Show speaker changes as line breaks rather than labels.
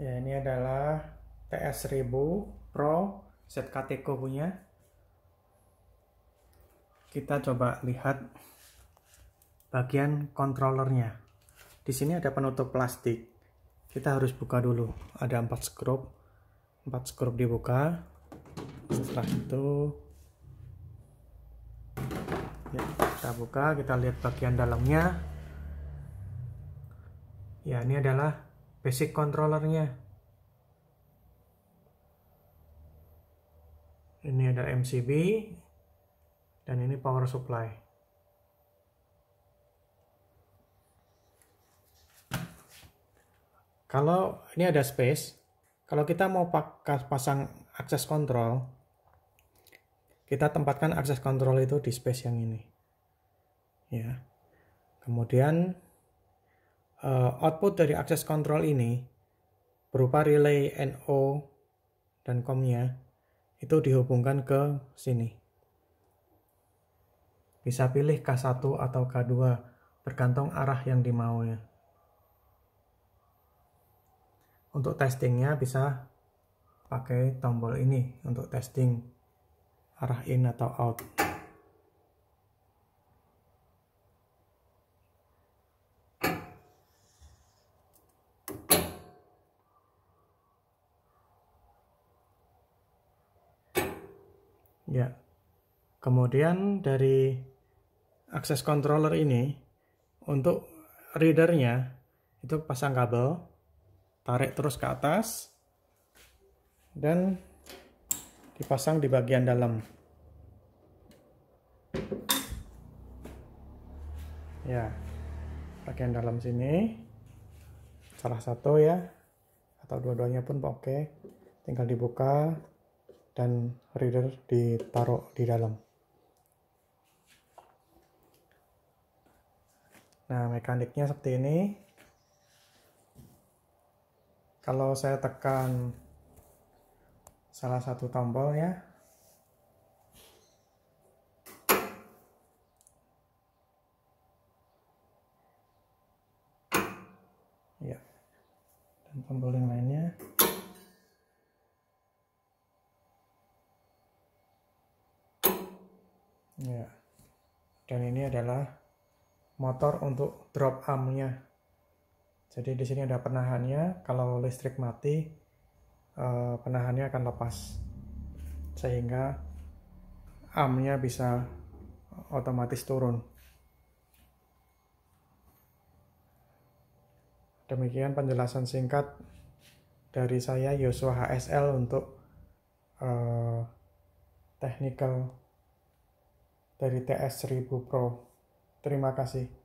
Ya, ini adalah PS1000 Pro ZKT Co punya. Kita coba lihat bagian kontrolernya Di sini ada penutup plastik. Kita harus buka dulu. Ada empat skrup. empat skrup dibuka. Setelah itu ya, kita buka, kita lihat bagian dalamnya. Ya, ini adalah basic controllernya ini ada MCB dan ini power supply kalau ini ada space kalau kita mau pasang akses control kita tempatkan akses control itu di space yang ini ya kemudian uh, output dari akses kontrol ini berupa relay NO dan COM-nya itu dihubungkan ke sini. Bisa pilih K1 atau K2 bergantung arah yang dimau ya. Untuk testingnya bisa pakai tombol ini untuk testing arah in atau out. Ya. Kemudian dari akses controller ini untuk readernya itu pasang kabel, tarik terus ke atas dan dipasang di bagian dalam. Ya. Bagian dalam sini salah satu ya atau dua-duanya pun oke. Tinggal dibuka, dan reader ditaruh di dalam. Nah, mekaniknya seperti ini. Kalau saya tekan salah satu tombolnya, ya, iya. dan tombol yang lain. ya dan ini adalah motor untuk drop armnya jadi di sini ada penahannya kalau listrik mati eh, penahannya akan lepas sehingga armnya bisa otomatis turun demikian penjelasan singkat dari saya Yosua HSL untuk uh, technical dari TS1000 Pro. Terima kasih.